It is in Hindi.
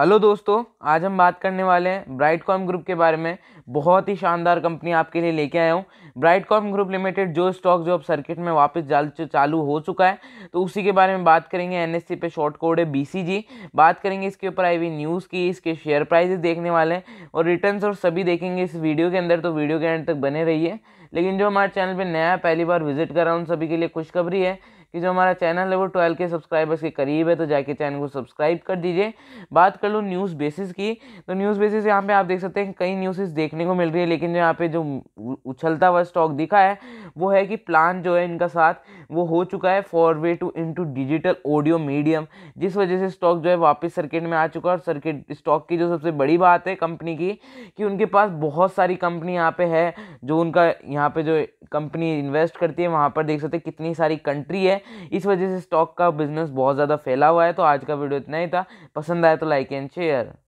हेलो दोस्तों आज हम बात करने वाले हैं ब्राइट कॉम ग्रुप के बारे में बहुत ही शानदार कंपनी आपके लिए लेके आया हूँ ब्राइट कॉम ग्रुप लिमिटेड जो स्टॉक जो अब सर्किट में वापस जाल चालू हो चुका है तो उसी के बारे में बात करेंगे सी पे शॉर्ट कोड है बी बात करेंगे इसके ऊपर आई हुई न्यूज़ की इसके शेयर प्राइजेस देखने वाले हैं और रिटर्न और सभी देखेंगे इस वीडियो के अंदर तो वीडियो के एंड तक बने रहिए लेकिन जो हमारे चैनल पर नया पहली बार विजिट कर रहा है उन सभी के लिए खुशखबरी है कि जो हमारा चैनल है वो ट्वेल्व के सब्सक्राइबर्स के करीब है तो जाके चैनल को सब्सक्राइब कर दीजिए बात कर लूँ न्यूज़ बेसिस की तो न्यूज़ बेसिस यहाँ पे आप देख सकते हैं कई न्यूज़ेस देखने को मिल रही है लेकिन यहाँ पे जो उछलता हुआ स्टॉक दिखा है वो है कि प्लान जो है इनका साथ वो हो चुका है forward to into digital audio medium जिस वजह से स्टॉक जो है वापस सर्किट में आ चुका है और सर्किट स्टॉक की जो सबसे बड़ी बात है कंपनी की कि उनके पास बहुत सारी कंपनी यहाँ पे है जो उनका यहाँ पे जो कंपनी इन्वेस्ट करती है वहाँ पर देख सकते हैं कितनी सारी कंट्री है है इस वजह से स्टॉक का बिजनेस बहुत ज़्यादा फैला हुआ है तो आज का वीडियो इतना ही था पसंद आया तो लाइक एंड शेयर